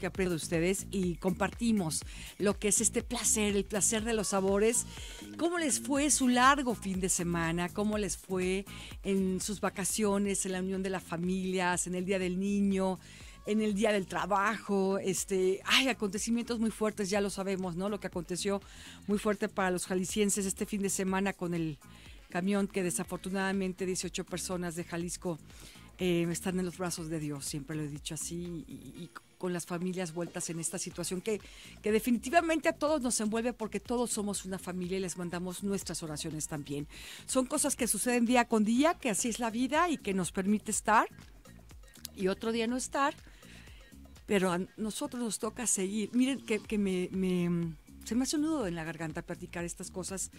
que aprendo de ustedes y compartimos lo que es este placer, el placer de los sabores. ¿Cómo les fue su largo fin de semana? ¿Cómo les fue en sus vacaciones, en la unión de las familias, en el Día del Niño? en el día del trabajo, este, hay acontecimientos muy fuertes, ya lo sabemos, ¿no? Lo que aconteció muy fuerte para los jaliscienses este fin de semana con el camión que desafortunadamente 18 personas de Jalisco eh, están en los brazos de Dios, siempre lo he dicho así, con las familias vueltas en esta situación que, definitivamente a todos nos envuelve porque todos somos una familia y les mandamos nuestras oraciones también. Son cosas que suceden día con día, que así es la vida y que nos permite estar y otro día no estar, pero a nosotros nos toca seguir. Miren que, me, se me hace un nudo en la garganta platicar estas cosas,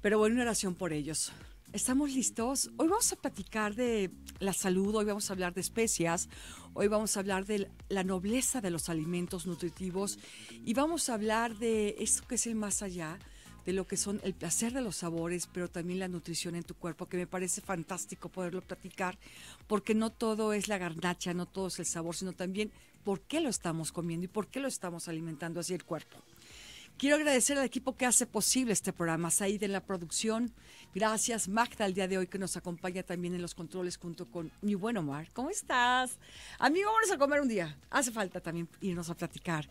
pero bueno, una oración por ellos. Estamos listos. Hoy vamos a platicar de la salud, hoy vamos a hablar de especias, hoy vamos a hablar de la nobleza de los alimentos nutritivos y vamos a hablar de esto que es el más allá, de lo que son el placer de los sabores, pero también la nutrición en tu cuerpo, que me parece fantástico poderlo platicar, porque no todo es la garnacha, no todo es el sabor, sino también por qué lo estamos comiendo y por qué lo estamos alimentando así el cuerpo. Quiero agradecer al equipo que hace posible este programa, Said en la producción. Gracias, Magda, al día de hoy que nos acompaña también en los controles junto con mi buen Omar. ¿Cómo estás? Amigo, vamos a comer un día. Hace falta también irnos a platicar.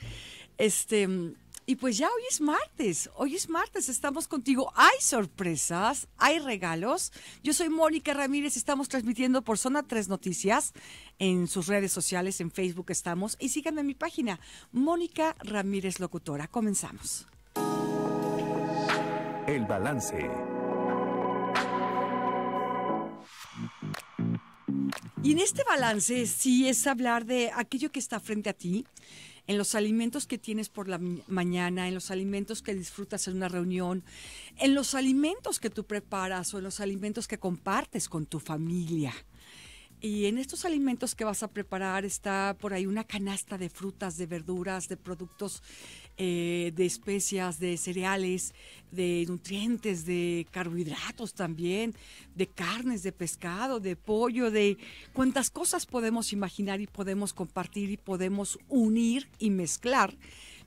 Este, y pues ya hoy es martes, hoy es martes, estamos contigo. Hay sorpresas, hay regalos. Yo soy Mónica Ramírez, estamos transmitiendo por Zona 3 Noticias en sus redes sociales, en Facebook estamos. Y síganme en mi página, Mónica Ramírez Locutora. Comenzamos. El balance. Y en este balance sí es hablar de aquello que está frente a ti en los alimentos que tienes por la mañana, en los alimentos que disfrutas en una reunión, en los alimentos que tú preparas o en los alimentos que compartes con tu familia. Y en estos alimentos que vas a preparar está por ahí una canasta de frutas, de verduras, de productos eh, de especias, de cereales, de nutrientes, de carbohidratos también, de carnes, de pescado, de pollo, de cuantas cosas podemos imaginar y podemos compartir y podemos unir y mezclar,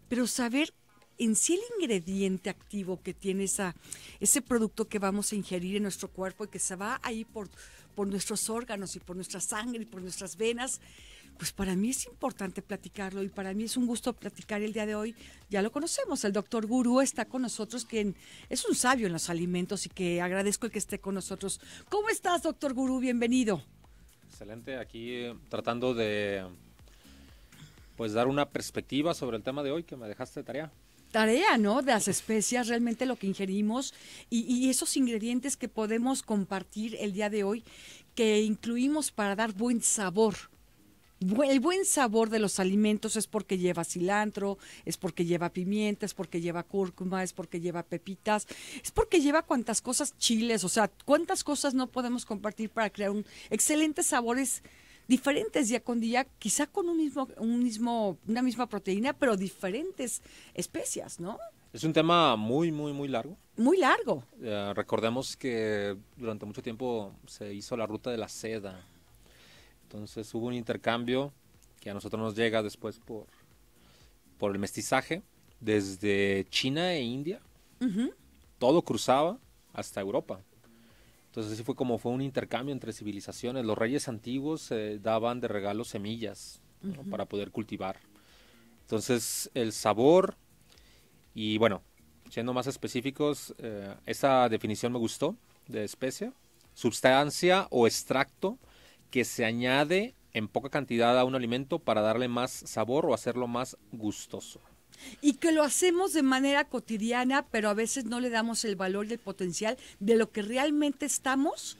pero saber en sí el ingrediente activo que tiene esa, ese producto que vamos a ingerir en nuestro cuerpo y que se va ahí por, por nuestros órganos y por nuestra sangre y por nuestras venas, pues para mí es importante platicarlo y para mí es un gusto platicar el día de hoy. Ya lo conocemos, el doctor Gurú está con nosotros, quien es un sabio en los alimentos y que agradezco el que esté con nosotros. ¿Cómo estás, doctor Gurú? Bienvenido. Excelente, aquí eh, tratando de pues dar una perspectiva sobre el tema de hoy que me dejaste tarea tarea, ¿no? De las especias, realmente lo que ingerimos y, y, esos ingredientes que podemos compartir el día de hoy, que incluimos para dar buen sabor el buen sabor de los alimentos es porque lleva cilantro, es porque lleva pimienta, es porque lleva cúrcuma, es porque lleva pepitas, es porque lleva cuantas cosas chiles, o sea, cuántas cosas no podemos compartir para crear excelentes sabores diferentes día con día, quizá con un mismo, un mismo, una misma proteína, pero diferentes especias, ¿no? Es un tema muy, muy, muy largo. Muy largo. Eh, recordemos que durante mucho tiempo se hizo la ruta de la seda entonces hubo un intercambio que a nosotros nos llega después por, por el mestizaje desde China e India. Todo cruzaba hasta Europa. Entonces así fue como fue un intercambio entre civilizaciones. Los reyes antiguos eh, daban de regalo semillas para poder cultivar. Entonces el sabor y bueno, siendo más específicos, eh, esa definición me gustó de especie, substancia o extracto que se añade en poca cantidad a un alimento para darle más sabor o hacerlo más gustoso. Y que lo hacemos de manera cotidiana, pero a veces no le damos el valor del potencial de lo que realmente estamos.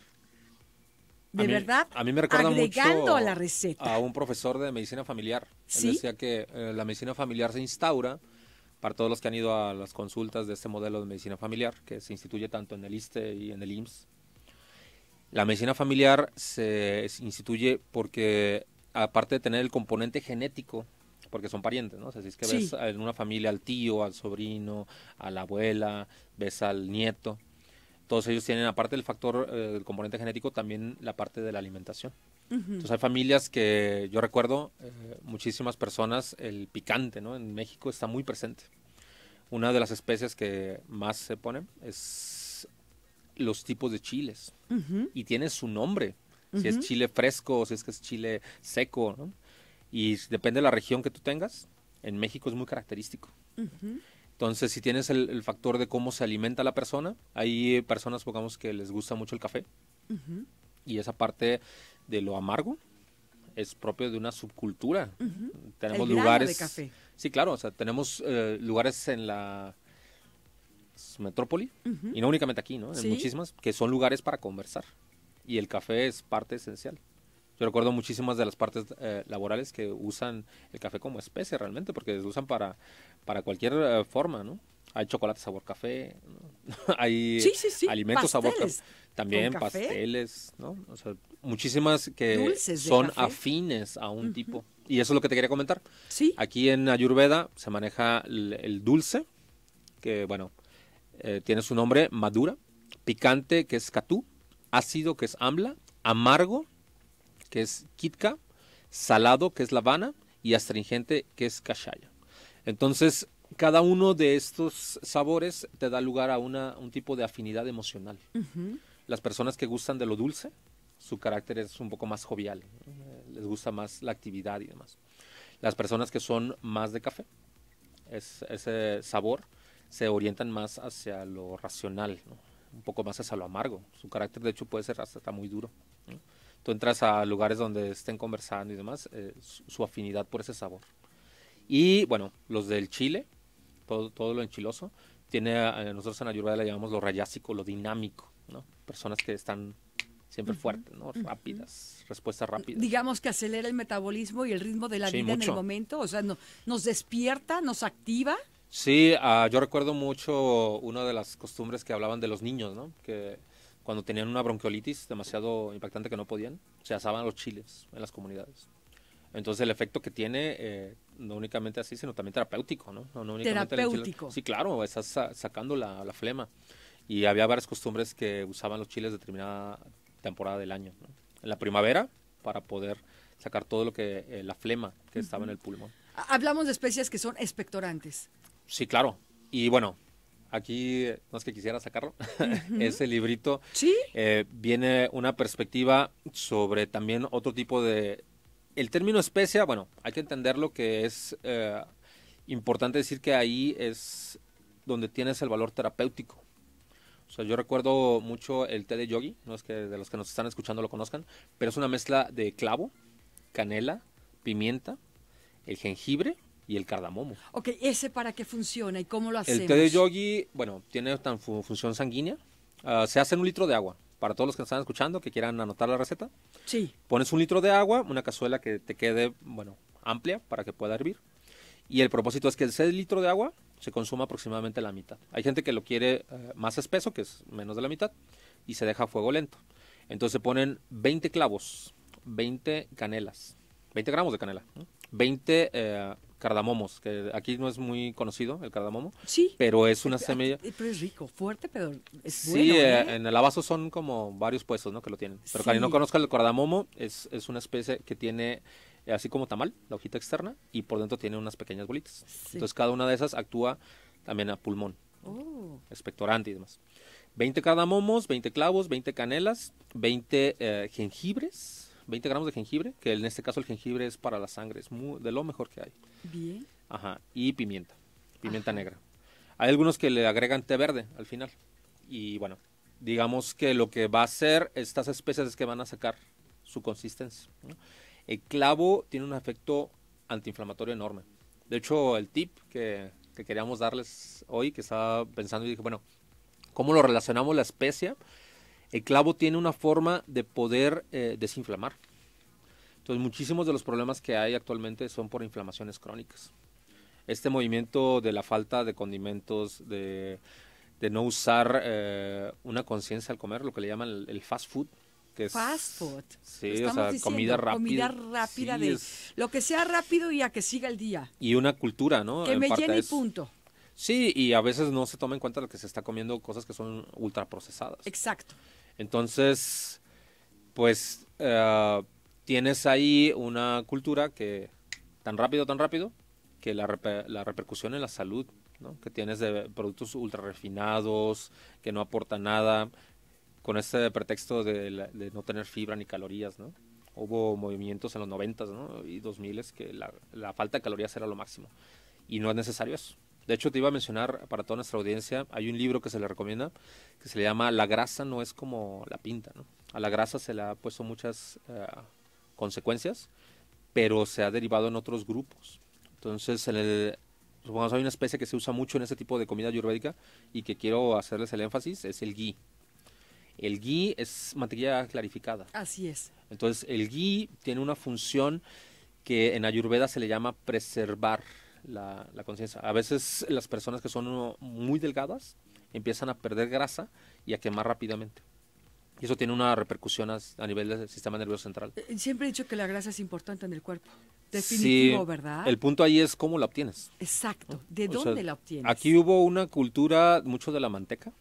De verdad, a mí me recuerda a la receta. A un profesor de medicina familiar. Él decía que eh, la medicina familiar se instaura para todos los que han ido a las consultas de este modelo de medicina familiar, que se instituye tanto en el ISTE y en el IMSS la medicina familiar se instituye porque, aparte de tener el componente genético, porque son parientes, ¿no? O si es que ves en una familia al tío, al sobrino, a la abuela, ves al nieto, todos ellos tienen, aparte del factor, eh, del componente genético, también la parte de la alimentación. Entonces hay familias que yo recuerdo, eh, muchísimas personas, el picante, ¿no? En México está muy presente. Una de las especies que más se pone es los tipos de chiles y tiene su nombre, si es chile fresco, si es que es chile seco, y depende de la región que tú tengas, en México es muy característico. Entonces, si tienes el, factor de cómo se alimenta la persona, hay personas, pongamos, que les gusta mucho el café y esa parte de lo amargo es propio de una subcultura. Tenemos lugares... Sí, claro, tenemos eh, lugares en la metrópoli, y no únicamente aquí, ¿no? En muchísimas, que son lugares para conversar. Y el café es parte esencial. Yo recuerdo muchísimas de las partes eh, laborales que usan el café como especie realmente, porque lo usan para, para cualquier eh, forma, ¿no? Hay chocolate sabor café, hay alimentos sabor café, también pasteles, ¿no? O sea, muchísimas que son afines a un tipo. Y eso es lo que te quería comentar. Aquí en Ayurveda se maneja el dulce, que bueno, eh, tiene su nombre madura, picante, que es catú, ácido, que es ambla, amargo, que es kitka, salado, que es lavana, y astringente, que es cachaya. Entonces, cada uno de estos sabores te da lugar a un tipo de afinidad emocional. Las personas que gustan de lo dulce, su carácter es un poco más jovial, eh, les gusta más la actividad y demás. Las personas que son más de café, es, ese sabor se orientan más hacia lo racional, un poco más hacia lo amargo. Su carácter, de hecho, puede ser hasta muy duro. Tú entras a lugares donde estén conversando y demás, eh, su, afinidad por ese sabor. Y bueno, los del Chile, todo, todo lo enchiloso, tiene, eh, nosotros en Ayurveda le llamamos lo rayásico, lo dinámico, ¿no? Personas que están siempre fuertes, Rápidas, respuestas rápidas. Digamos que acelera el metabolismo y el ritmo de la vida en el momento, o sea, nos despierta, nos activa. Sí, ah, yo recuerdo mucho una de las costumbres que hablaban de los niños, ¿no? Que cuando tenían una bronquiolitis demasiado impactante que no podían, se asaban los chiles en las comunidades. Entonces el efecto que tiene, eh, no únicamente así, sino también terapéutico, ¿no? únicamente terapéutico. sí, claro, estás sacando la, flema. Y había varias costumbres que usaban los chiles de determinada temporada del año. En la primavera, para poder sacar todo lo que, eh, la flema que estaba en el pulmón. Hablamos de especies que son expectorantes. Sí, claro. Y bueno, aquí no es que quisiera sacarlo, ese librito eh, viene una perspectiva sobre también otro tipo de... El término especia, bueno, hay que entenderlo que es eh, importante decir que ahí es donde tienes el valor terapéutico. O sea, yo recuerdo mucho el té de yogi, no es que de los que nos están escuchando lo conozcan, pero es una mezcla de clavo, canela, pimienta, el jengibre y el cardamomo. Ok, ¿ese para qué funciona y cómo lo hacemos? El té de yogi, bueno, tiene función sanguínea. Ah, se hace en un litro de agua. Para todos los que están escuchando, que quieran anotar la receta. Sí. Pones un litro de agua, una cazuela que te quede, bueno, amplia para que pueda hervir. Y el propósito es que ese litro de agua se consuma aproximadamente la mitad. Hay gente que lo quiere eh, más espeso, que es menos de la mitad, y se deja a fuego lento. Entonces se ponen 20 clavos, 20 canelas, 20 gramos de canela, 20 cardamomos, que aquí no es muy conocido el cardamomo. Sí. Pero es una eh, semilla. Eh, pero es rico, fuerte, pero sí, eh, en el abazo son como varios puestos, Que lo tienen. Pero para quien no conozca el cardamomo, es, es una especie que tiene así como tamal, la hojita externa, y por dentro tiene unas pequeñas bolitas. Entonces cada una de esas actúa también a pulmón, oh. expectorante y demás. 20 cardamomos, 20 clavos, 20 canelas, 20 jengibres, 20 gramos de jengibre, que en este caso el jengibre es para la sangre, es de lo mejor que hay. Bien. Ajá, y pimienta, pimienta negra. Hay algunos que le agregan té verde al final. Y bueno, digamos que lo que va a hacer estas especias es que van a sacar su consistencia. El clavo tiene un efecto antiinflamatorio enorme. De hecho, el tip que, que, queríamos darles hoy, que estaba pensando y dije, bueno, ¿cómo lo relacionamos la especia el clavo tiene una forma de poder eh, desinflamar. Entonces, muchísimos de los problemas que hay actualmente son por inflamaciones crónicas. Este movimiento de la falta de condimentos, de, no usar eh, una conciencia al comer, lo que le llaman el, fast food, que es, fast food. Sí, o sea, comida rápida. Comida rápida de lo que sea rápido y a que siga el día. Y una cultura, ¿no? Que me llene y punto. Sí, y a veces no se toma en cuenta lo que se está comiendo cosas que son ultraprocesadas. Exacto. Entonces, pues eh, tienes ahí una cultura que tan rápido, tan rápido, que la, la repercusión en la salud, ¿no? que tienes de productos ultra refinados, que no aporta nada, con este pretexto de, no tener fibra ni calorías, ¿no? Hubo movimientos en los 90 ¿no? y 2000 que la, la falta de calorías era lo máximo. Y no es necesario eso. De hecho, te iba a mencionar para toda nuestra audiencia, hay un libro que se le recomienda que se le llama La grasa no es como la pinta, ¿no? A la grasa se le ha puesto muchas eh, consecuencias, pero se ha derivado en otros grupos. Entonces, en el, hay una especie que se usa mucho en este tipo de comida ayurvédica y que quiero hacerles el énfasis, es el ghee. El ghee es materia clarificada. Así es. Entonces, el ghee tiene una función que en ayurveda se le llama preservar la, conciencia. A veces las personas que son muy delgadas empiezan a perder grasa y a quemar rápidamente. Y eso tiene una repercusión a, nivel del sistema nervioso central. Eh, siempre he dicho que la grasa es importante en el cuerpo. Definitivo, ¿verdad? El punto ahí es cómo la obtienes. Exacto. ¿De dónde la obtienes? Aquí hubo una cultura mucho de la manteca,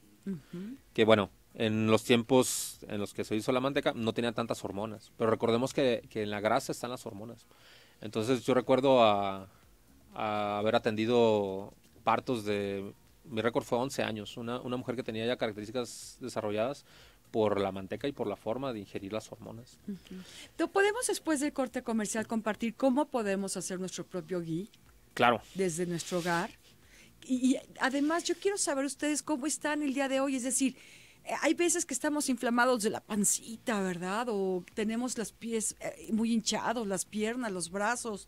que bueno, en los tiempos en los que se hizo la manteca no tenía tantas hormonas, pero recordemos que en la grasa están las hormonas. Entonces yo recuerdo a, haber atendido partos de... Mi récord fue 11 años, una, una mujer que tenía ya características desarrolladas por la manteca y por la forma de ingerir las hormonas. ¿No ¿Podemos después del corte comercial compartir cómo podemos hacer nuestro propio gui? Claro. Desde nuestro hogar. Y, y, además yo quiero saber ustedes cómo están el día de hoy, es decir, eh, hay veces que estamos inflamados de la pancita, ¿verdad? O tenemos los pies eh, muy hinchados, las piernas, los brazos.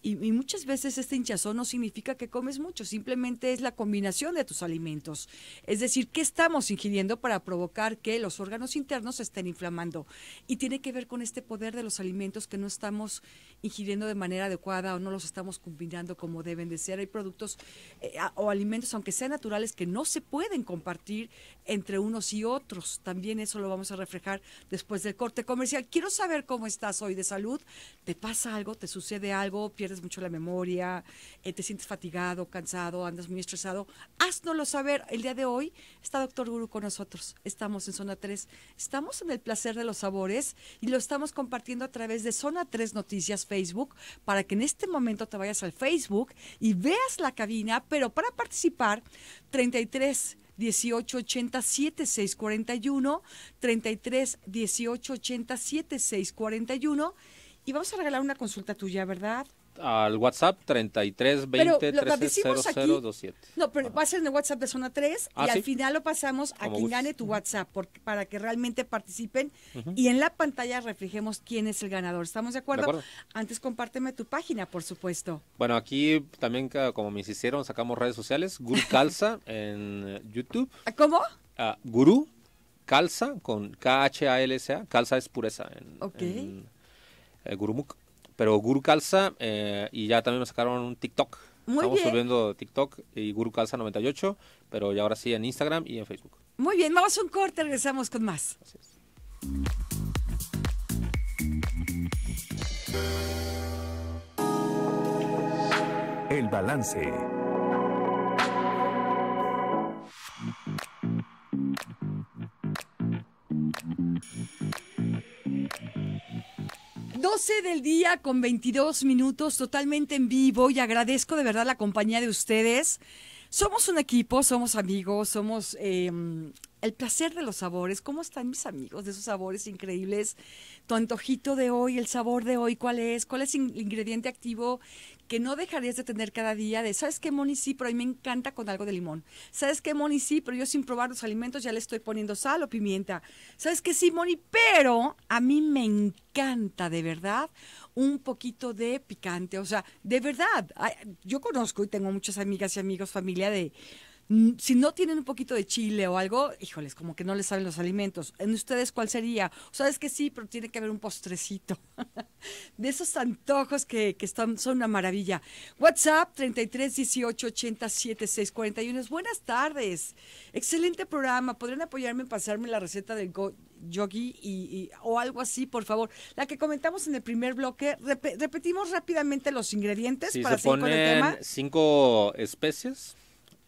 Y, muchas veces este hinchazón no significa que comes mucho, simplemente es la combinación de tus alimentos. Es decir, ¿qué estamos ingiriendo para provocar que los órganos internos se estén inflamando? Y tiene que ver con este poder de los alimentos que no estamos ingiriendo de manera adecuada o no los estamos combinando como deben de ser. Hay productos eh, o alimentos, aunque sean naturales, que no se pueden compartir entre unos y otros. También eso lo vamos a reflejar después del corte comercial. Quiero saber cómo estás hoy de salud. ¿Te pasa algo? ¿Te sucede algo? pierdes mucho la memoria, eh, te sientes fatigado, cansado, andas muy estresado, haznoslo saber. El día de hoy está Doctor Guru con nosotros. Estamos en Zona 3. Estamos en el placer de los sabores y lo estamos compartiendo a través de Zona 3 Noticias Facebook para que en este momento te vayas al Facebook y veas la cabina, pero para participar, 33 1880 41 33 1880 41 y vamos a regalar una consulta tuya, ¿verdad? al WhatsApp 33 No, pero va a en el WhatsApp de zona 3 ah, y al final lo pasamos a quien gane tu WhatsApp para que realmente participen y en la pantalla reflejemos quién es el ganador. ¿Estamos de acuerdo? Antes compárteme tu página, por supuesto. Bueno, aquí también como me hicieron, sacamos redes sociales, Guru Calza en YouTube. ¿Ah, ¿Cómo? Ah, Gurú Guru Calza con K H A L S A, Calza es pureza en, okay. en eh, Gurumuk pero Guru Calza eh, y ya también me sacaron un TikTok. Muy Estamos subiendo TikTok y Guru Calza 98, pero ya ahora sí en Instagram y en Facebook. Muy bien, vamos a un corte, regresamos con más. El balance. 12 del día con 22 minutos, totalmente en vivo y agradezco de verdad la compañía de ustedes. Somos un equipo, somos amigos, somos em, el placer de los sabores, cómo están mis amigos de esos sabores increíbles, tu antojito de hoy, el sabor de hoy, cuál es, cuál es el ingrediente activo que no dejarías de tener cada día, de, ¿sabes qué, Moni? Sí, pero a mí me encanta con algo de limón. ¿Sabes qué, Moni? Sí, pero yo sin probar los alimentos ya le estoy poniendo sal o pimienta. ¿Sabes qué, sí, Moni? Pero a mí me encanta de verdad un poquito de picante, o sea, de verdad, yo conozco y tengo muchas amigas y amigos, familia de Mm, si no tienen un poquito de chile o algo, híjoles, como que no les saben los alimentos. ¿En ustedes cuál sería? sabes que sí, pero tiene que haber un postrecito. de esos antojos que, que están, son una maravilla. WhatsApp 33 18 80 Buenas tardes. Excelente programa. ¿Podrían apoyarme en pasarme la receta del yogi y, o algo así, por favor. La que comentamos en el primer bloque, repetimos rápidamente los ingredientes para se con el tema. Cinco especies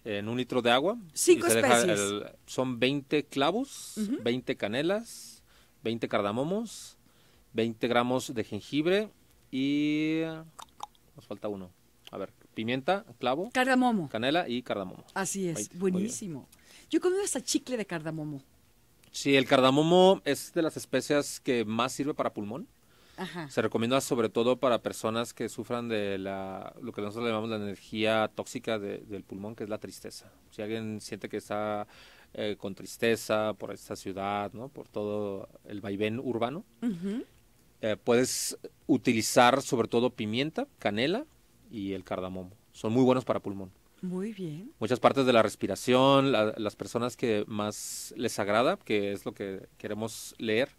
en un litro de agua. Cinco especies. son 20 clavos, veinte 20 canelas, 20 cardamomos, 20 gramos de jengibre y... Nos falta uno. A ver, pimienta, clavo. Cardamomo. Canela y cardamomo. Así es, buenísimo. Yo he comido hasta chicle de cardamomo. Sí, el cardamomo es de las especias que más sirve para pulmón. Se recomienda sobre todo para personas que sufran de la, lo que nosotros llamamos la energía tóxica del pulmón, que es la tristeza. Si alguien siente que está eh, con tristeza por esta ciudad, ¿no? por todo el vaivén urbano, eh, puedes utilizar sobre todo pimienta, canela y el cardamomo. Son muy buenos para pulmón. Muy bien. Muchas partes de la respiración, las personas que más les agrada, que es lo que queremos leer,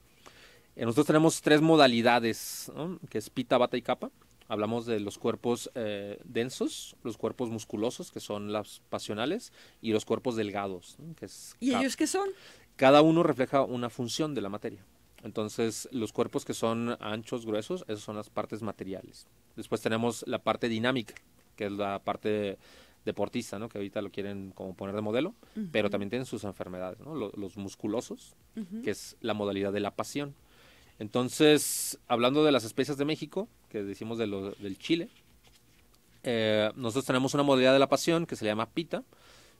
eh, nosotros tenemos tres modalidades, que es pita, bata y capa. Hablamos de los cuerpos eh, densos, los cuerpos musculosos, que son las pasionales, y los cuerpos delgados, que es ¿Y ellos qué son? Cada uno refleja una función de la materia. Entonces, los cuerpos que son anchos, gruesos, esas son las partes materiales. Después tenemos la parte dinámica, que es la parte deportista, Que ahorita lo quieren como poner de modelo, pero también tienen sus enfermedades, Los, musculosos, que es la modalidad de la pasión. Entonces, hablando de las especies de México, que decimos de del chile, eh, nosotros tenemos una modalidad de la pasión que se llama pita,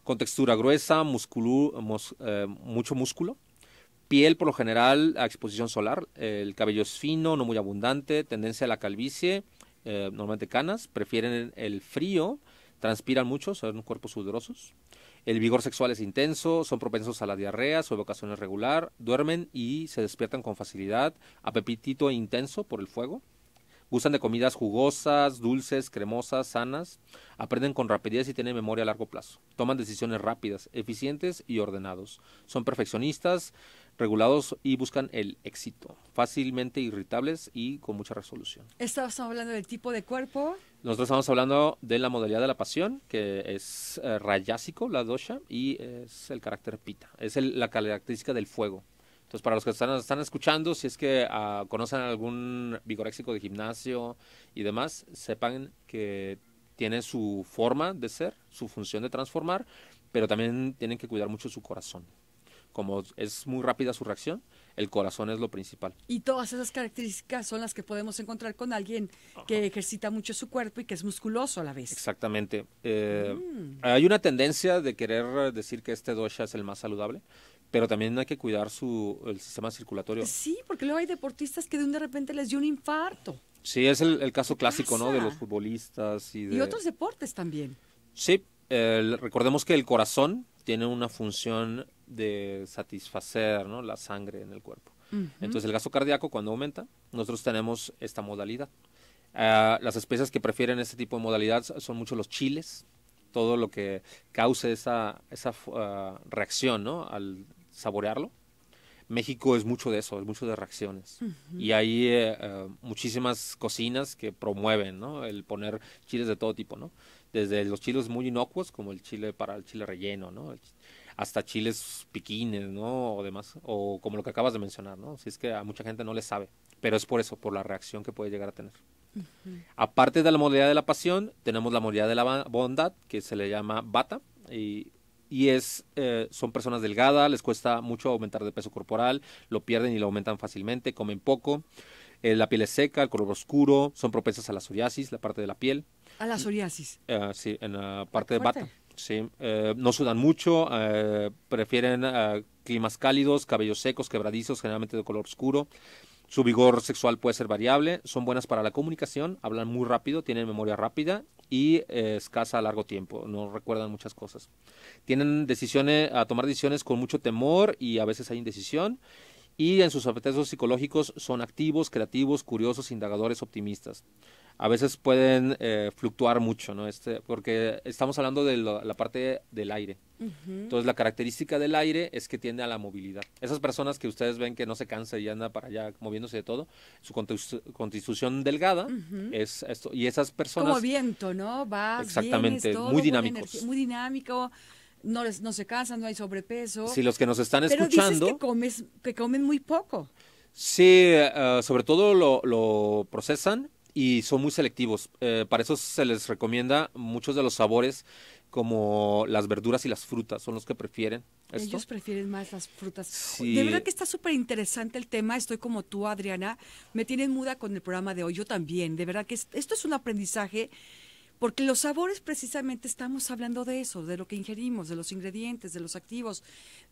con textura gruesa, eh, mucho músculo, piel por lo general a exposición solar, el cabello es fino, no muy abundante, tendencia a la calvicie, eh, normalmente canas, prefieren el frío, transpiran mucho, son cuerpos sudorosos. El vigor sexual es intenso, son propensos a la diarrea, su evocación es regular, duermen y se despiertan con facilidad, apetito intenso por el fuego, gustan de comidas jugosas, dulces, cremosas, sanas, aprenden con rapidez y tienen memoria a largo plazo, toman decisiones rápidas, eficientes y ordenados, son perfeccionistas, regulados y buscan el éxito, fácilmente irritables y con mucha resolución. Estamos hablando del tipo de cuerpo. Nosotros estamos hablando de la modalidad de la pasión, que es eh, rayásico, la dosha, y es el carácter pita. Es la característica del fuego. Entonces, para los que están, están escuchando, si es que ah, conocen algún vigoréxico de gimnasio y demás, sepan que tiene su forma de ser, su función de transformar, pero también tienen que cuidar mucho su corazón. Como es muy rápida su reacción, el corazón es lo principal. Y todas esas características son las que podemos encontrar con alguien que ejercita mucho su cuerpo y que es musculoso a la vez. Exactamente. Mm. Eh, hay una tendencia de querer decir que este dosha es el más saludable, pero también hay que cuidar su, el sistema circulatorio. Sí, porque luego hay deportistas que de un de repente les dio un infarto. Sí, es el, caso clásico, ¿no? De los futbolistas y de... otros deportes también. Sí, recordemos que el corazón tiene una función de satisfacer ¿no? la sangre en el cuerpo. Entonces el gasto cardíaco cuando aumenta, nosotros tenemos esta modalidad. Ah, las especies que prefieren este tipo de modalidad son mucho los chiles, todo lo que cause esa, esa ah, reacción ¿no? al saborearlo. México es mucho de eso, es mucho de reacciones. Y hay eh, eh, muchísimas cocinas que promueven, ¿no? El poner chiles de todo tipo, ¿no? Desde los chiles muy inocuos, como el chile para el chile relleno, ¿no? hasta chiles piquines, ¿no? O demás, o como lo que acabas de mencionar, ¿no? Si es que a mucha gente no le sabe, pero es por eso, por la reacción que puede llegar a tener. Aparte de la modalidad de la pasión, tenemos la modalidad de la bondad, que se le llama bata, y, es, eh, son personas delgadas, les cuesta mucho aumentar de peso corporal, lo pierden y lo aumentan fácilmente, comen poco, eh, la piel es seca, el color oscuro, son propensas a la psoriasis, la parte de la piel. A la psoriasis. Ah, sí, en la parte de bata. Sí, eh, no sudan mucho, eh, prefieren eh, climas cálidos, cabellos secos, quebradizos, generalmente de color oscuro. Su vigor sexual puede ser variable, son buenas para la comunicación, hablan muy rápido, tienen memoria rápida y escasa a largo tiempo, no recuerdan muchas cosas. Tienen decisiones a tomar decisiones con mucho temor y a veces hay indecisión y en sus apetitos psicológicos son activos, creativos, curiosos, indagadores, optimistas. A veces pueden eh, fluctuar mucho, ¿no? Este, porque estamos hablando de la, parte del aire. Entonces, la característica del aire es que tiende a la movilidad. Esas personas que ustedes ven que no se cansa y anda para allá moviéndose de todo, su constitución delgada es esto. Y esas personas. Como viento, ¿no? Va. Exactamente, muy dinámico, Muy dinámico no, no se casan, no hay sobrepeso. Sí, los que nos están escuchando... Pero dices que, comes, que comen muy poco. Sí, eh, sobre todo lo, procesan y son muy selectivos. Eh, para eso se les recomienda muchos de los sabores como las verduras y las frutas, son los que prefieren. Ellos prefieren más las frutas. De verdad que está súper interesante el tema, estoy como tú, Adriana, me tienen muda con el programa de hoy, yo también, de verdad que esto es un aprendizaje porque los sabores precisamente estamos hablando de eso, de lo que ingerimos, de los ingredientes, de los activos,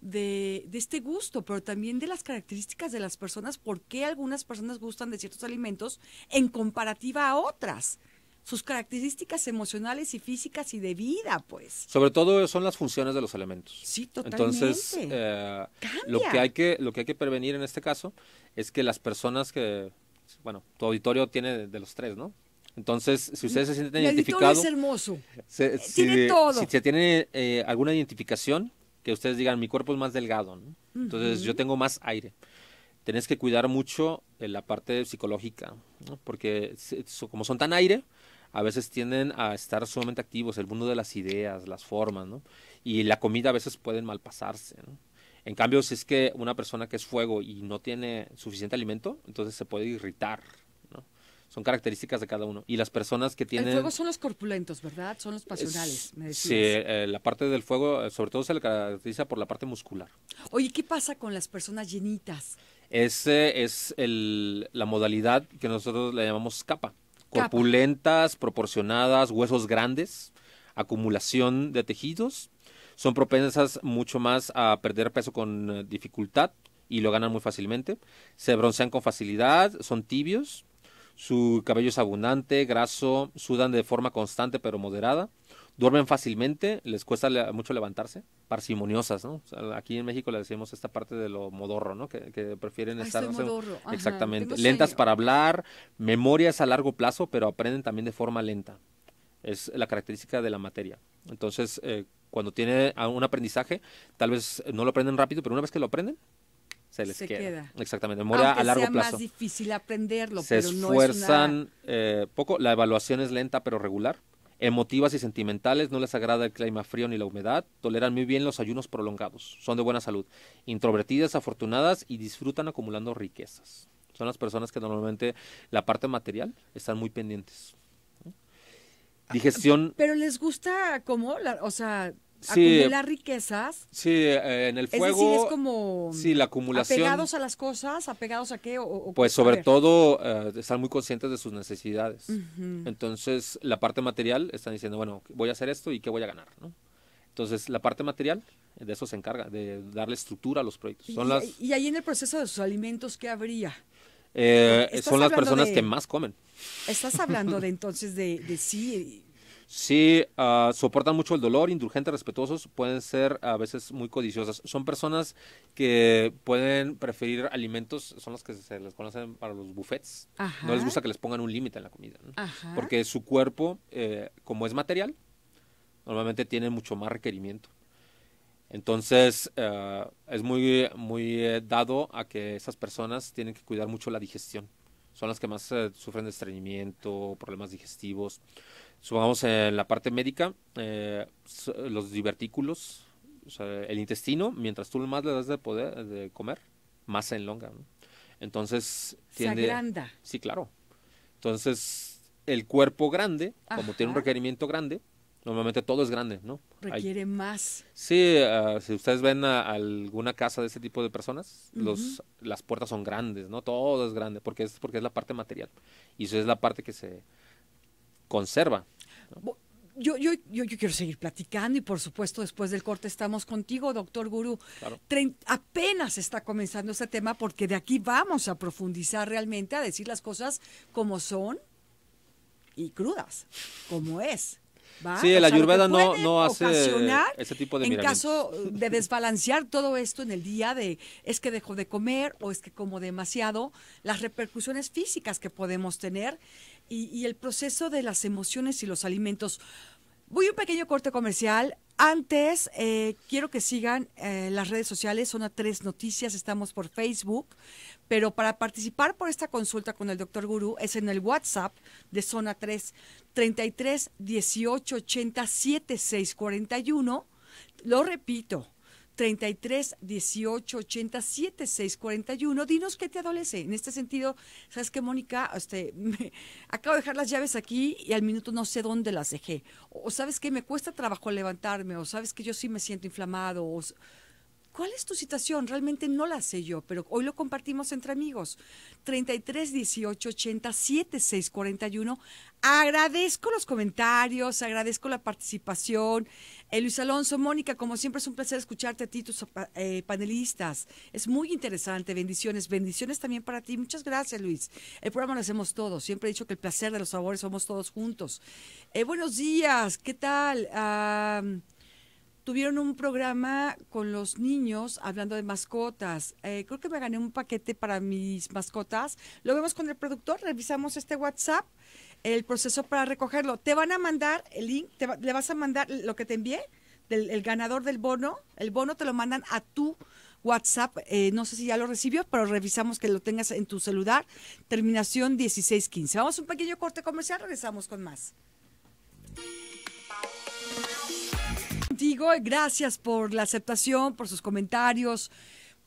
de, este gusto, pero también de las características de las personas, por qué algunas personas gustan de ciertos alimentos en comparativa a otras sus características emocionales y físicas y de vida, pues. Sobre todo son las funciones de los elementos. Sí, totalmente. Entonces, eh, lo que hay que lo que hay que prevenir en este caso es que las personas que, bueno, tu auditorio tiene de los tres, ¿no? Entonces, si ustedes se sienten identificados. es hermoso. Eh, si, Tiene todo. Si se tiene eh, alguna identificación, que ustedes digan, mi cuerpo es más delgado, Entonces, yo tengo más aire. Tenés que cuidar mucho eh, la parte psicológica, Porque como son tan aire, a veces tienden a estar sumamente activos, el mundo de las ideas, las formas, Y la comida a veces pueden malpasarse, ¿no? En cambio, si es que una persona que es fuego y no tiene suficiente alimento, entonces se puede irritar, son características de cada uno. Y las personas que tienen... El fuego son los corpulentos, ¿verdad? Son los pasionales, me decías. Sí, eh, la parte del fuego eh, sobre todo se le caracteriza por la parte muscular. Oye, ¿qué pasa con las personas llenitas? Ese es el, la modalidad que nosotros le llamamos capa. Corpulentas, proporcionadas, huesos grandes, acumulación de tejidos. Son propensas mucho más a perder peso con eh, dificultad y lo ganan muy fácilmente. Se broncean con facilidad, son tibios su cabello es abundante, graso, sudan de forma constante pero moderada, duermen fácilmente, les cuesta mucho levantarse, parsimoniosas, ¿no? aquí en México le decimos esta parte de lo modorro, ¿no? Que, prefieren estar... exactamente. Lentas para hablar, memorias a largo plazo, pero aprenden también de forma lenta. Es la característica de la materia. Entonces, eh, cuando tiene un aprendizaje, tal vez no lo aprenden rápido, pero una vez que lo aprenden, se queda. Exactamente, Demora a largo plazo. Es más difícil aprenderlo, se esfuerzan eh, poco, la evaluación es lenta pero regular. Emotivas y sentimentales, no les agrada el clima frío ni la humedad, toleran muy bien los ayunos prolongados, son de buena salud, introvertidas, afortunadas y disfrutan acumulando riquezas. Son las personas que normalmente la parte material están muy pendientes. Ah, Digestión. Pero les gusta como, o sea, acumular riquezas. Sí, en el fuego. como. Sí, la acumulación. Apegados a las cosas, apegados a qué. pues sobre todo eh, están muy conscientes de sus necesidades. Entonces, la parte material están diciendo, bueno, voy a hacer esto y qué voy a ganar, ¿no? Entonces, la parte material de eso se encarga, de darle estructura a los proyectos. y, ahí en el proceso de sus alimentos, ¿qué habría? Eh, son las personas que más comen. Estás hablando de entonces de sí Sí, ah, soportan mucho el dolor, indulgentes, respetuosos, pueden ser a veces muy codiciosas. Son personas que pueden preferir alimentos, son las que se les conocen para los buffets. No les gusta que les pongan un límite en la comida, porque su cuerpo, eh, como es material, normalmente tiene mucho más requerimiento. Entonces, eh, es muy, muy eh, dado a que esas personas tienen que cuidar mucho la digestión. Son las que más eh, sufren de estreñimiento, problemas digestivos supongamos en eh, la parte médica, eh, los divertículos, o sea, el intestino, mientras tú más le das de poder de comer, más se enlonga. ¿no? Entonces se agranda. Sí, claro. Entonces el cuerpo grande, como tiene un requerimiento grande, normalmente todo es grande, ¿no? Requiere más. Sí, eh, si ustedes ven alguna casa de ese tipo de personas, los, las puertas son grandes, ¿no? Todo es grande, porque es porque es la parte material y eso es la parte que se conserva. Yo, yo, yo, quiero seguir platicando y por supuesto después del corte estamos contigo, doctor Guru. apenas está comenzando este tema porque de aquí vamos a profundizar realmente, a decir las cosas como son y crudas, como es. Sí, la ayurveda no, hace ese tipo de En caso de desbalancear todo esto en el día de es que dejo de comer o es que como demasiado, las repercusiones físicas que podemos tener y, el proceso de las emociones y los alimentos. Voy un pequeño corte comercial. Antes, eh, quiero que sigan eh, las redes sociales, Zona a tres noticias, estamos por Facebook, pero para participar por esta consulta con el doctor Gurú es en el WhatsApp de Zona 3, 33 18 80 7641. Lo repito, 33 18 y uno Dinos qué te adolece. En este sentido, ¿sabes qué, Mónica? Este, acabo de dejar las llaves aquí y al minuto no sé dónde las dejé. O ¿sabes qué? Me cuesta trabajo levantarme. O ¿sabes que yo sí me siento inflamado? O, ¿Cuál es tu situación? Realmente no la sé yo, pero hoy lo compartimos entre amigos. 33 18 80 41. Agradezco los comentarios, agradezco la participación. Eh, Luis Alonso, Mónica, como siempre es un placer escucharte a ti, tus eh, panelistas. Es muy interesante. Bendiciones, bendiciones también para ti. Muchas gracias, Luis. El programa lo hacemos todos. Siempre he dicho que el placer de los sabores somos todos juntos. Eh, buenos días, ¿qué tal? tuvieron un programa con los niños hablando de mascotas. Eh, creo que me gané un paquete para mis mascotas. Lo vemos con el productor, revisamos este WhatsApp, el proceso para recogerlo. Te van a mandar el link, le vas a mandar lo que te envié, del, el ganador del bono. El bono te lo mandan a tu WhatsApp. Eh, no sé si ya lo recibió, pero revisamos que lo tengas en tu celular. Terminación 1615. Vamos a un pequeño corte comercial, regresamos con más contigo. Gracias por la aceptación, por sus comentarios,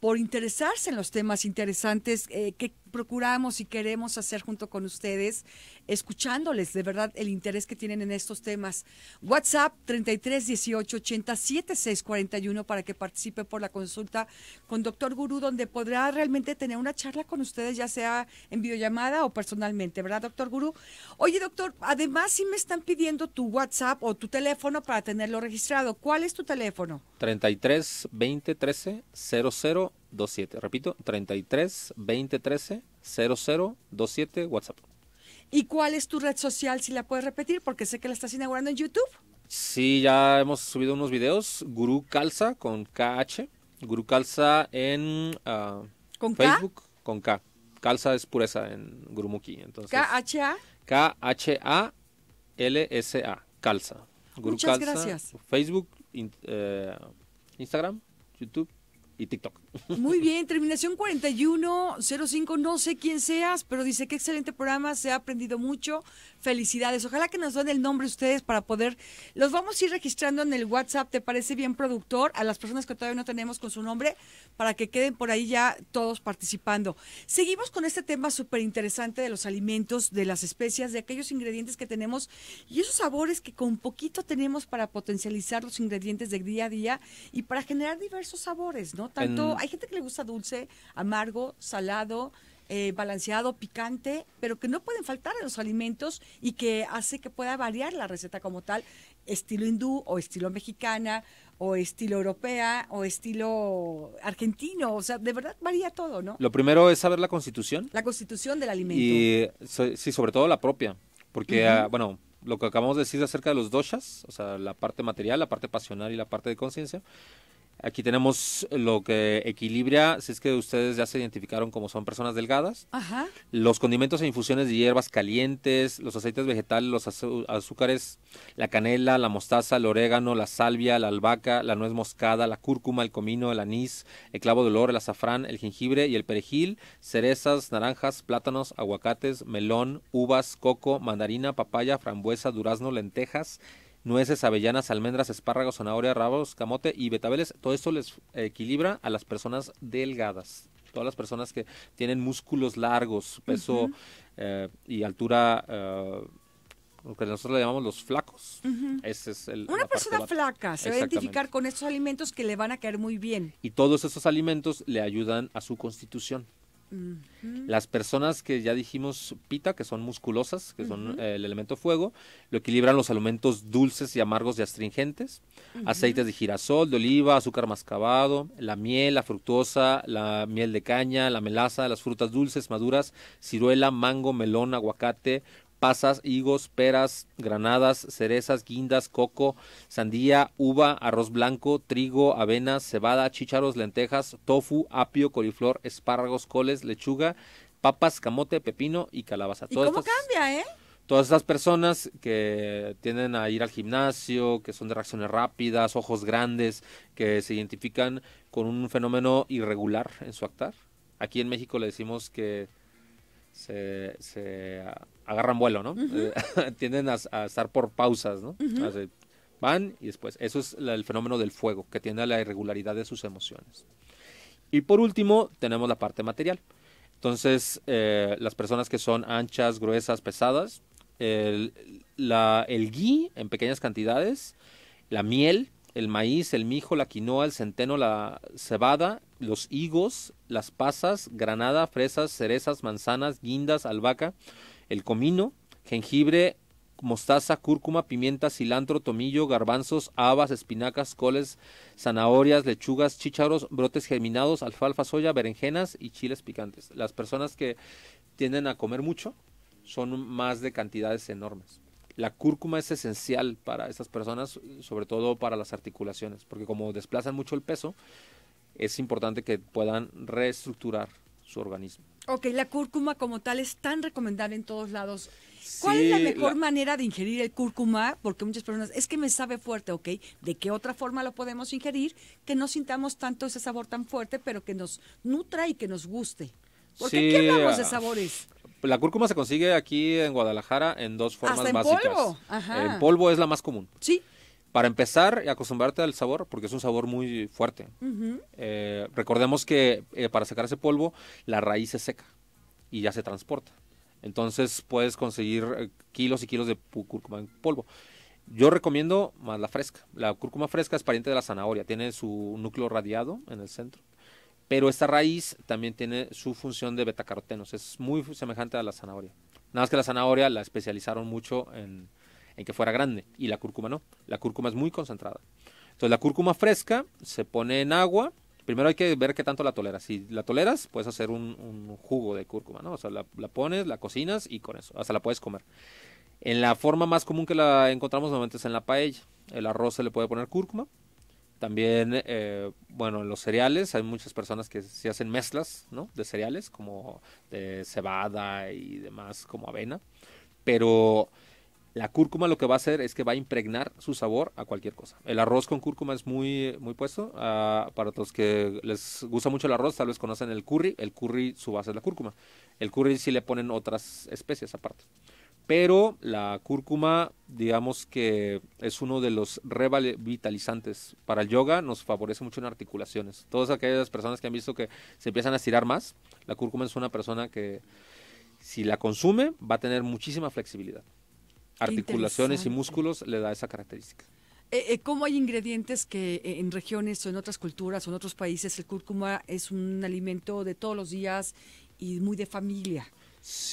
por interesarse en los temas interesantes eh, que procuramos y queremos hacer junto con ustedes, escuchándoles de verdad el interés que tienen en estos temas. WhatsApp 33 18 87 7641 para que participe por la consulta con Doctor Gurú, donde podrá realmente tener una charla con ustedes, ya sea en videollamada o personalmente, ¿verdad, Doctor Gurú? Oye, doctor, además si me están pidiendo tu WhatsApp o tu teléfono para tenerlo registrado. ¿Cuál es tu teléfono? 33 20 13 00 27. Repito, 33 20 13 00 27 WhatsApp. ¿Y cuál es tu red social? Si la puedes repetir, porque sé que la estás inaugurando en YouTube. Sí, ya hemos subido unos videos. Guru Calza con KH. Guru Calza en ah, ¿Con Facebook con K. Calza es pureza en Gurumuki. Entonces, K-H-A. K-H-A-L-S-A. Calza. Guru Muchas Calza, gracias. Facebook, eh, Instagram, YouTube y TikTok. Muy bien, terminación 4105, no sé quién seas, pero dice que excelente programa, se ha aprendido mucho, felicidades. Ojalá que nos den el nombre ustedes para poder, los vamos a ir registrando en el WhatsApp, ¿te parece bien productor? A las personas que todavía no tenemos con su nombre, para que queden por ahí ya todos participando. Seguimos con este tema súper interesante de los alimentos, de las especias, de aquellos ingredientes que tenemos y esos sabores que con poquito tenemos para potencializar los ingredientes de día a día y para generar diversos sabores, ¿no? Tanto... Hay gente que le gusta dulce, amargo, salado, eh, balanceado, picante, pero que no pueden faltar en los alimentos y que hace que pueda variar la receta como tal, estilo hindú o estilo mexicana o estilo europea o estilo argentino, o sea, de verdad varía todo, ¿no? Lo primero es saber la constitución. La constitución del alimento. Y sí, sobre todo la propia, porque, ah, bueno, lo que acabamos de decir acerca de los doshas, o sea, la parte material, la parte pasional y la parte de conciencia, Aquí tenemos lo que equilibra, si es que ustedes ya se identificaron como son personas delgadas. Los condimentos e infusiones de hierbas calientes, los aceites vegetales, los azúcares, la canela, la mostaza, el orégano, la salvia, la albahaca, la nuez moscada, la cúrcuma, el comino, el anís, el clavo de olor, el azafrán, el jengibre y el perejil, cerezas, naranjas, plátanos, aguacates, melón, uvas, coco, mandarina, papaya, frambuesa, durazno, lentejas, nueces, avellanas, almendras, espárragos, zanahoria, rabos, camote y betabeles. Todo esto les equilibra a las personas delgadas. Todas las personas que tienen músculos largos, peso eh, y altura, eh, lo que nosotros le llamamos los flacos. Ese es el, Una persona flaca se va a identificar con estos alimentos que le van a caer muy bien. Y todos esos alimentos le ayudan a su constitución. Las personas que ya dijimos pita, que son musculosas, que son eh, el elemento fuego, lo equilibran los alimentos dulces y amargos y astringentes, aceites de girasol, de oliva, azúcar mascabado, la miel, la fructosa, la miel de caña, la melaza, las frutas dulces, maduras, ciruela, mango, melón, aguacate, pasas, higos, peras, granadas, cerezas, guindas, coco, sandía, uva, arroz blanco, trigo, avena, cebada, chícharos, lentejas, tofu, apio, coliflor, espárragos, coles, lechuga, papas, camote, pepino y calabaza. ¿Y cómo cambia, eh? todas estas personas que tienden a ir al gimnasio, que son de reacciones rápidas, ojos grandes, que se identifican con un fenómeno irregular en su actar. Aquí en México le decimos que se, agarran vuelo, ¿no? Eh, tienden a, estar por pausas, ¿no? van y después. Eso es el fenómeno del fuego, que tiende a la irregularidad de sus emociones. Y por último, tenemos la parte material. Entonces, eh, las personas que son anchas, gruesas, pesadas, la, el gui en pequeñas cantidades, la miel, el maíz, el mijo, la quinoa, el centeno, la cebada los higos, las pasas, granada, fresas, cerezas, manzanas, guindas, albahaca, el comino, jengibre, mostaza, cúrcuma, pimienta, cilantro, tomillo, garbanzos, habas, espinacas, coles, zanahorias, lechugas, chícharos, brotes germinados, alfalfa, soya, berenjenas y chiles picantes. Las personas que tienden a comer mucho son más de cantidades enormes. La cúrcuma es esencial para estas personas, sobre todo para las articulaciones, porque como desplazan mucho el peso, es importante que puedan reestructurar su organismo. Ok, la cúrcuma como tal es tan recomendable en todos lados. ¿Cuál es la mejor manera de ingerir el cúrcuma? Porque muchas personas, es que me sabe fuerte, ¿ok? ¿De qué otra forma lo podemos ingerir que no sintamos tanto ese sabor tan fuerte, pero que nos nutra y que nos guste? Porque sí, aquí hablamos de ah, sabores. La cúrcuma se consigue aquí en Guadalajara en dos formas Hasta en Polvo. Ajá. En polvo es la más común. Sí para empezar, y acostumbrarte al sabor, porque es un sabor muy fuerte. Eh, recordemos que eh, para sacar ese polvo, la raíz se seca y ya se transporta. Entonces puedes conseguir eh, kilos y kilos de cúrcuma en polvo. Yo recomiendo más la fresca. La cúrcuma fresca es pariente de la zanahoria, tiene su núcleo radiado en el centro. Pero esta raíz también tiene su función de betacarotenos, es muy semejante a la zanahoria. Nada más que la zanahoria la especializaron mucho en, en que fuera grande y la cúrcuma no. La cúrcuma es muy concentrada. Entonces la cúrcuma fresca se pone en agua. Primero hay que ver qué tanto la toleras. Si la toleras, puedes hacer un, jugo de cúrcuma, ¿no? O sea, la, pones, la cocinas y con eso, hasta la puedes comer. En la forma más común que la encontramos normalmente es en la paella. El arroz se le puede poner cúrcuma. También, eh, bueno, en los cereales hay muchas personas que se hacen mezclas, ¿no? De cereales, como de cebada y demás, como avena. Pero la cúrcuma lo que va a hacer es que va a impregnar su sabor a cualquier cosa. El arroz con cúrcuma es muy, muy puesto. Ah, para los que les gusta mucho el arroz, tal vez conocen el curry. El curry, su base es la cúrcuma. El curry sí le ponen otras especies aparte. Pero la cúrcuma, digamos que es uno de los revitalizantes. Para el yoga nos favorece mucho en articulaciones. Todas aquellas personas que han visto que se empiezan a estirar más, la cúrcuma es una persona que si la consume va a tener muchísima flexibilidad articulaciones y músculos le da esa característica. Eh, eh, ¿Cómo hay ingredientes que eh, en regiones o en otras culturas o en otros países el cúrcuma es un alimento de todos los días y muy de familia?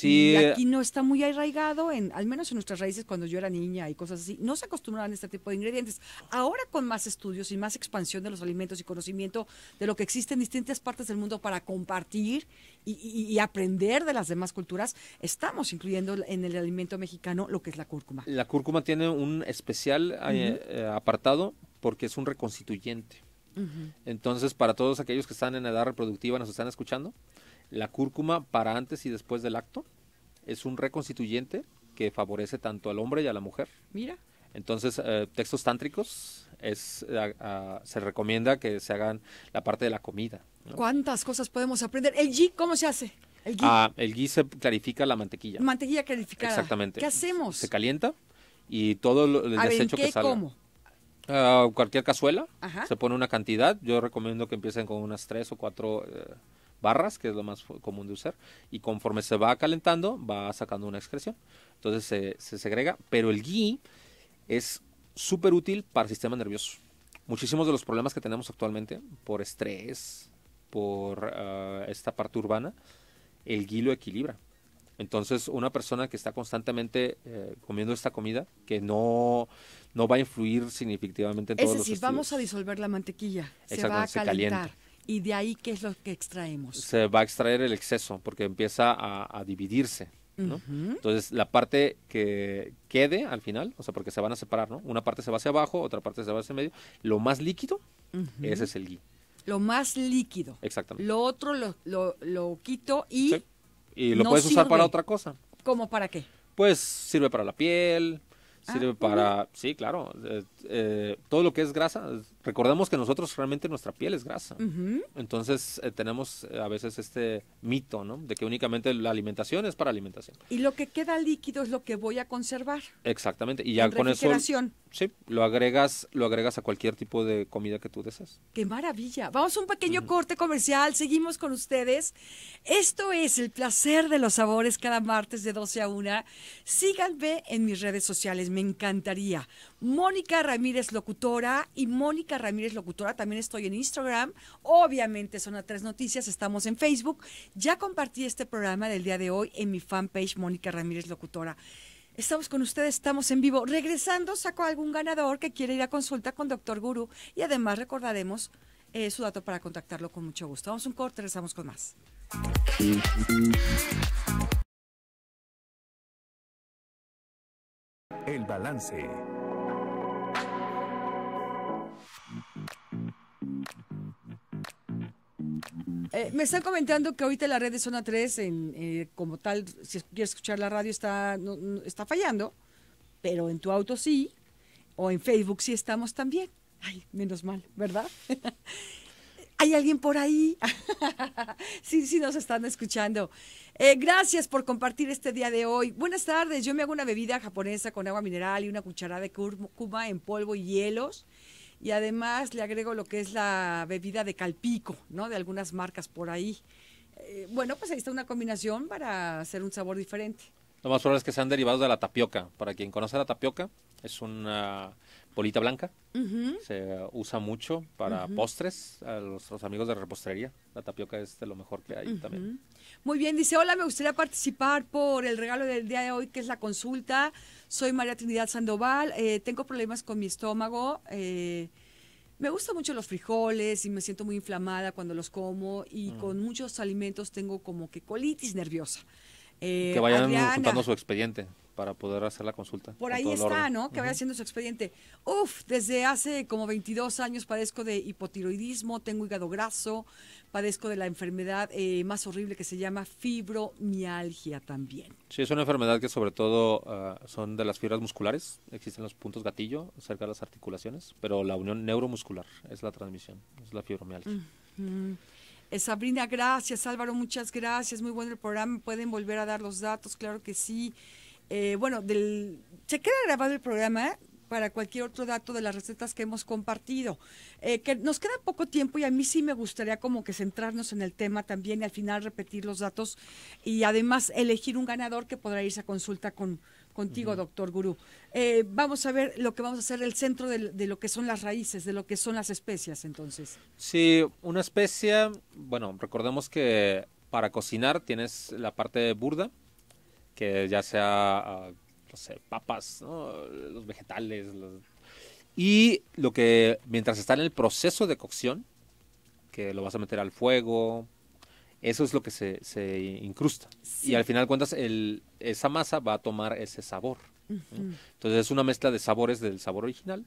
Y aquí no está muy arraigado, en, al menos en nuestras raíces cuando yo era niña y cosas así. No se acostumbraban a este tipo de ingredientes. Ahora con más estudios y más expansión de los alimentos y conocimiento de lo que existe en distintas partes del mundo para compartir y, aprender de las demás culturas, estamos incluyendo en el alimento mexicano lo que es la cúrcuma. La cúrcuma tiene un especial eh, eh, apartado porque es un reconstituyente. Entonces, para todos aquellos que están en edad reproductiva, nos están escuchando, la cúrcuma para antes y después del acto es un reconstituyente que favorece tanto al hombre y a la mujer. Mira. Entonces, eh, textos tántricos es, se recomienda que se hagan la parte de la comida. ¿Cuántas cosas podemos aprender? ¿El ghee cómo se hace? El ghee. Ah, el se clarifica la mantequilla. Mantequilla clarificada. Exactamente. ¿Qué hacemos? Se calienta y todo lo, el a desecho ¿qué, que ¿Cómo? Ah, cualquier cazuela, se pone una cantidad. Yo recomiendo que empiecen con unas tres o cuatro. Eh, barras, que es lo más común de usar, y conforme se va calentando va sacando una excreción. Entonces se, se segrega, pero el ghee es súper útil para el sistema nervioso. Muchísimos de los problemas que tenemos actualmente por estrés, por ah, esta parte urbana, el ghee lo equilibra. Entonces, una persona que está constantemente eh, comiendo esta comida, que no, no va a influir significativamente en todos los Es vamos a disolver la mantequilla, se va a calentar y de ahí qué es lo que extraemos. Se va a extraer el exceso porque empieza a, dividirse. ¿no? Entonces, la parte que quede al final, o sea, porque se van a separar, ¿no? Una parte se va hacia abajo, otra parte se va hacia medio. Lo más líquido, ese es el gui. Lo más líquido. Exactamente. Lo otro lo, quito y... Y lo puedes usar para otra cosa. ¿Cómo para qué? Pues sirve para la piel, sirve ah, para... Sí, claro. Eh, eh, todo lo que es grasa recordemos que nosotros realmente nuestra piel es grasa. Entonces eh, tenemos eh, a veces este mito, ¿no? De que únicamente la alimentación es para alimentación. Y lo que queda líquido es lo que voy a conservar. Exactamente. Y ya con eso. Sí, lo agregas, lo agregas a cualquier tipo de comida que tú desees. ¡Qué maravilla! Vamos a un pequeño corte comercial, seguimos con ustedes. Esto es el placer de los sabores cada martes de 12 a 1. Síganme en mis redes sociales, me encantaría. Mónica Ramírez Locutora y Mónica Ramírez Locutora. También estoy en Instagram. Obviamente son las tres noticias. Estamos en Facebook. Ya compartí este programa del día de hoy en mi fanpage Mónica Ramírez Locutora. Estamos con ustedes, estamos en vivo. Regresando, saco a algún ganador que quiere ir a consulta con Doctor Guru y además recordaremos eh, su dato para contactarlo con mucho gusto. Vamos a un corte, regresamos con más. El balance. Eh, me están comentando que ahorita la red de zona 3, eh, como tal, si quieres escuchar la radio, está, está fallando, pero en tu auto sí, o en Facebook sí estamos también. Ay, menos mal, ¿verdad? Hay alguien por ahí. sí, sí, nos están escuchando. Eh, gracias por compartir este día de hoy. Buenas tardes. Yo me hago una bebida japonesa con agua mineral y una cucharada de kuma en polvo y hielos y además le agrego lo que es la bebida de calpico, ¿no? De algunas marcas por ahí. Eh, bueno, pues ahí está una combinación para hacer un sabor diferente. Lo más probable es que sean derivados de la tapioca. Para quien conoce la tapioca, es una bolita blanca. Se usa mucho para postres. A nuestros amigos de repostería, la tapioca es de lo mejor que hay también. Muy bien, dice, hola, me gustaría participar por el regalo del día de hoy, que es la consulta. Soy María Trinidad Sandoval, eh, tengo problemas con mi estómago. Eh, me gustan mucho los frijoles y me siento muy inflamada cuando los como y mm. con muchos alimentos tengo como que colitis nerviosa. Eh, que vayan su expediente para poder hacer la consulta. Por ahí está, ¿no? Que vaya haciendo su expediente. Uf, desde hace como 22 años padezco de hipotiroidismo, tengo hígado graso, padezco de la enfermedad eh, más horrible que se llama fibromialgia también. Sí, es una enfermedad que sobre todo ah, son de las fibras musculares, existen los puntos gatillo cerca de las articulaciones, pero la unión neuromuscular es la transmisión, es la fibromialgia. Eh, Sabrina, gracias. Álvaro, muchas gracias. Muy bueno el programa. Pueden volver a dar los datos, claro que sí. Eh, bueno, del, se queda grabado el programa ¿eh? para cualquier otro dato de las recetas que hemos compartido. que nos queda poco tiempo y a mí sí me gustaría como que centrarnos en el tema también y al final repetir los datos y además elegir un ganador que podrá irse a consulta con, contigo, doctor Gurú. Eh, vamos a ver lo que vamos a hacer, el centro de, lo que son las raíces, de lo que son las especias, entonces. Sí, una especia, bueno, recordemos que para cocinar tienes la parte burda, que ya sea, ah, no sé, papas, los vegetales. Y lo que, mientras está en el proceso de cocción, que lo vas a meter al fuego, eso es lo que se, se incrusta. Y al final cuentas, el, esa masa va a tomar ese sabor. Entonces es una mezcla de sabores del sabor original.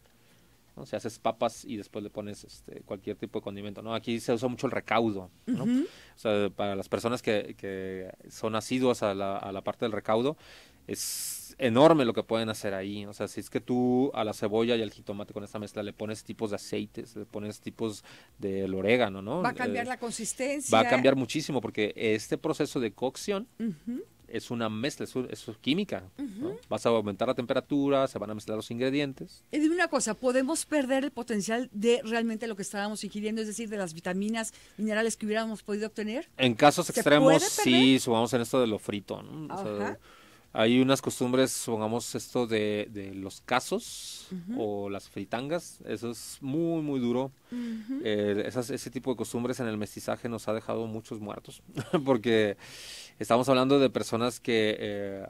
¿no? haces papas y después le pones este, cualquier tipo de condimento. ¿no? Aquí se usa mucho el recaudo. ¿no? o sea, para las personas que, son asiduas a la, a la parte del recaudo, es enorme lo que pueden hacer ahí. O sea, si es que tú a la cebolla y al jitomate con esta mezcla le pones tipos de aceites, le pones tipos del orégano, ¿no? Va a eh, cambiar la consistencia. Va a cambiar muchísimo porque este proceso de cocción es una mezcla, es, química. Vas a aumentar la temperatura, se van a mezclar los ingredientes. Y dime una cosa, ¿podemos perder el potencial de realmente lo que estábamos ingiriendo, es decir, de las vitaminas, minerales que hubiéramos podido obtener? En casos extremos, sí, subamos en esto de lo frito, ¿no? Hay unas costumbres, supongamos esto de, los casos o las fritangas, eso es muy, muy duro. Eh, ese tipo de costumbres en el mestizaje nos ha dejado muchos muertos, porque estamos hablando de personas que... Eh,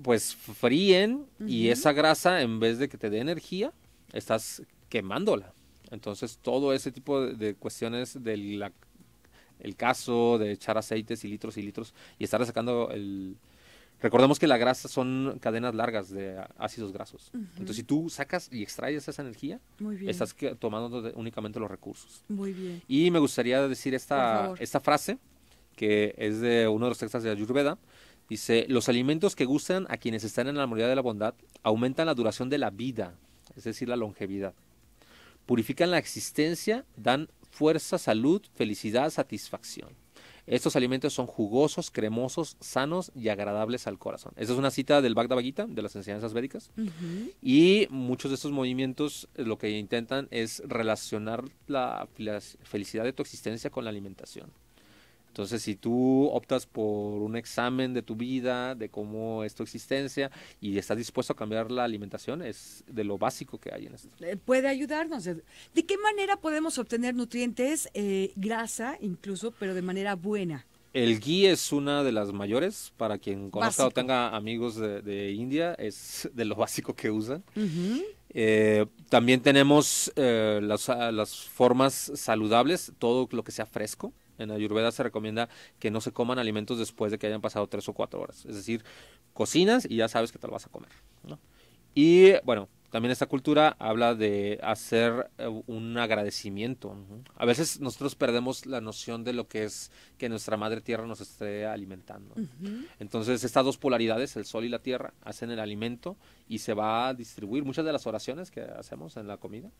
pues fríen y esa grasa en vez de que te dé energía, estás quemándola. Entonces todo ese tipo de, cuestiones del caso de echar aceites y litros y litros y estar sacando el, Recordemos que la grasa son cadenas largas de ácidos grasos. Entonces, si tú sacas y extraes esa energía, estás tomando únicamente los recursos. Muy bien. Y me gustaría decir esta, esta frase, que es de uno de los textos de Ayurveda. Dice, los alimentos que gustan a quienes están en la moralidad de la bondad aumentan la duración de la vida, es decir, la longevidad. Purifican la existencia, dan fuerza, salud, felicidad, satisfacción. Estos alimentos son jugosos, cremosos, sanos y agradables al corazón. Esa es una cita del Bhagavad Gita, de las enseñanzas védicas. Y muchos de estos movimientos eh, lo que intentan es relacionar la felicidad de tu existencia con la alimentación. Entonces, si tú optas por un examen de tu vida, de cómo es tu existencia y estás dispuesto a cambiar la alimentación, es de lo básico que hay en esto. Eh, puede ayudarnos. ¿De qué manera podemos obtener nutrientes, eh, grasa incluso, pero de manera buena? El gui es una de las mayores, para quien conozca o tenga amigos de, India, es de lo básico que usan. Eh, también tenemos las, formas saludables, todo lo que sea fresco, en Ayurveda se recomienda que no se coman alimentos después de que hayan pasado tres o cuatro horas. Es decir, cocinas y ya sabes que te lo vas a comer. Y bueno, también esta cultura habla de hacer eh, un agradecimiento. A veces nosotros perdemos la noción de lo que es que nuestra madre tierra nos esté alimentando. Entonces estas dos polaridades, el sol y la tierra, hacen el alimento y se va a distribuir. Muchas de las oraciones que hacemos en la comida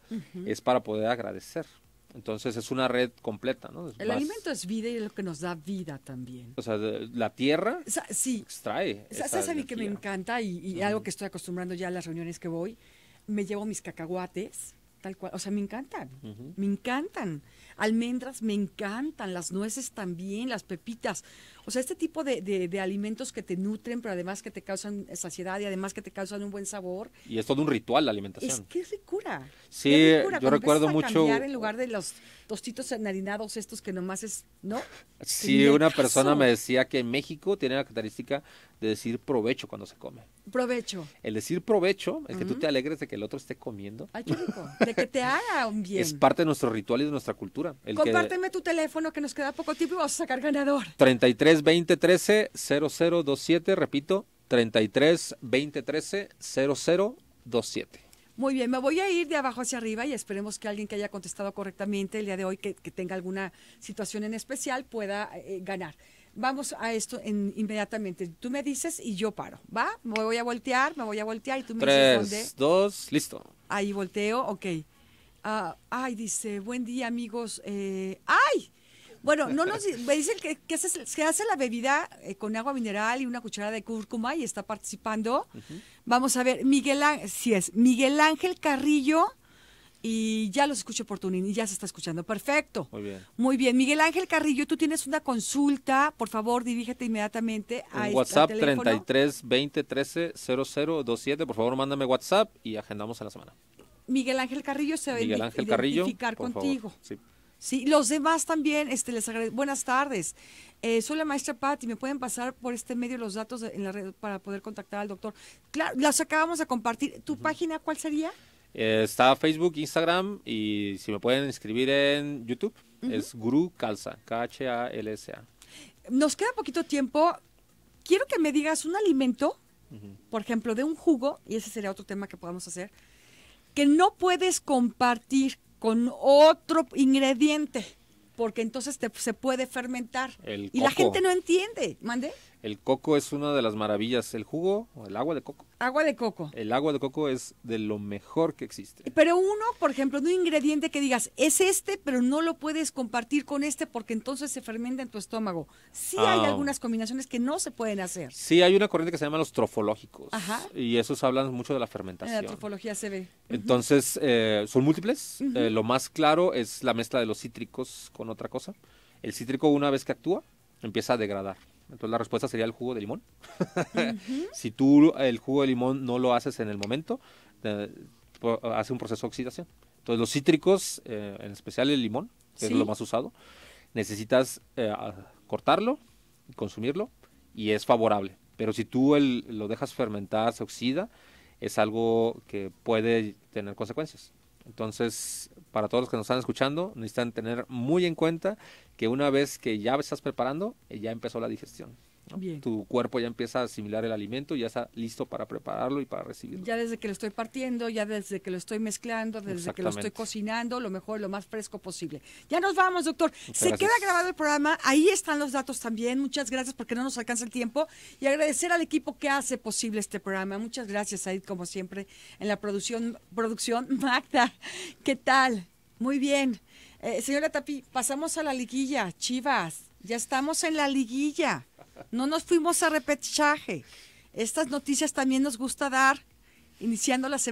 es para poder agradecer. Entonces es una red completa, ¿no? el alimento es vida y es lo que nos da vida también. O sea, la tierra extrae. O sea, ¿Sabes a que me encanta y, algo que estoy acostumbrando ya a las reuniones que voy? Me llevo mis cacahuates tal cual. O sea, me encantan, me encantan. Almendras me encantan, las nueces también, las pepitas. O sea, este tipo de, alimentos que te nutren, pero además que te causan saciedad y además que te causan un buen sabor. Y es todo un ritual la alimentación. Es que es ricura. Sí, yo recuerdo mucho. Cambiar en lugar de los tostitos enharinados estos que nomás es, ¿no? Sí, una persona me decía que en México tiene la característica de decir provecho cuando se come. Provecho. El decir provecho, el que tú te alegres de que el otro esté comiendo. Ay, qué De que te haga un bien. Es parte de nuestro ritual y de nuestra cultura. Compárteme tu teléfono que nos queda poco tiempo y vamos a sacar ganador. 33 repito, 33 Muy bien, me voy a ir de abajo hacia arriba y esperemos que alguien que haya contestado correctamente el día de hoy, que, tenga alguna situación en especial, pueda eh, ganar vamos a esto inmediatamente. Tú me dices y yo paro, ¿va? Me voy a voltear, me voy a voltear y tú me dices dónde. dos, listo. Ahí volteo, ok. Ah, ay, dice, buen día, amigos. Eh, ¡Ay! Bueno, no nos me dicen que, se, hace la bebida eh, con agua mineral y una cucharada de cúrcuma y está participando. Vamos a ver, Miguel, si es Miguel Ángel Carrillo y ya los escucho por tuning y ya se está escuchando. Perfecto. Muy bien. Muy bien. Miguel Ángel Carrillo, tú tienes una consulta. Por favor, dirígete inmediatamente a este, WhatsApp 33 13 Por favor, mándame WhatsApp y agendamos a la semana. Miguel Ángel Carrillo se va a Ángel identificar contigo. sí. sí. los demás también, este, les agradezco. Buenas tardes. Eh, soy la maestra Patti, ¿me pueden pasar por este medio los datos en la red para poder contactar al doctor? Claro, los acabamos de compartir. ¿Tu página cuál sería? Eh, está Facebook, Instagram y si me pueden inscribir en YouTube, es Guru Calza, K-H-A-L-S-A. Nos queda poquito tiempo. Quiero que me digas un alimento, por ejemplo, de un jugo, y ese sería otro tema que podamos hacer, que no puedes compartir con otro ingrediente porque entonces te, se puede fermentar. y la gente no entiende. ¿Mande? El coco es una de las maravillas. El jugo o el agua de coco. Agua de coco. El agua de coco es de lo mejor que existe. Pero uno, por ejemplo, de un ingrediente que digas, es este, pero no lo puedes compartir con este porque entonces se fermenta en tu estómago. Sí hay ah. algunas combinaciones que no se pueden hacer. Sí, hay una corriente que se llama los trofológicos. Ajá. Y esos hablan mucho de la fermentación. la trofología se ve. Entonces, eh, son múltiples. Eh, lo más claro es la mezcla de los cítricos con otra cosa. El cítrico, una vez que actúa, empieza a degradar. Entonces la respuesta sería el jugo de limón. si tú el jugo de limón no lo haces en el momento, hace un proceso de oxidación. Entonces los cítricos, eh, en especial el limón, que es lo más usado, necesitas eh, cortarlo y consumirlo y es favorable. Pero si tú lo dejas fermentar, se oxida, es algo que puede tener consecuencias. Entonces, para todos los que nos están escuchando, necesitan tener muy en cuenta que una vez que ya estás preparando, eh, ya empezó la digestión. Tu cuerpo ya empieza a asimilar el alimento y ya está listo para prepararlo y para recibirlo. Ya desde que lo estoy partiendo, ya desde que lo estoy mezclando, desde que lo estoy cocinando, lo mejor, lo más fresco posible. Ya nos vamos, doctor. Se queda grabado el programa. Ahí están los datos también. Muchas gracias porque no nos alcanza el tiempo. Y agradecer al equipo que hace posible este programa. Muchas gracias, Aid, como siempre, en la producción, producción Magda. ¿Qué tal? Muy bien. Eh, señora Tapi, pasamos a la liguilla. Chivas, ya estamos en la liguilla. No nos fuimos a repechaje. Estas noticias también nos gusta dar, iniciando la semana.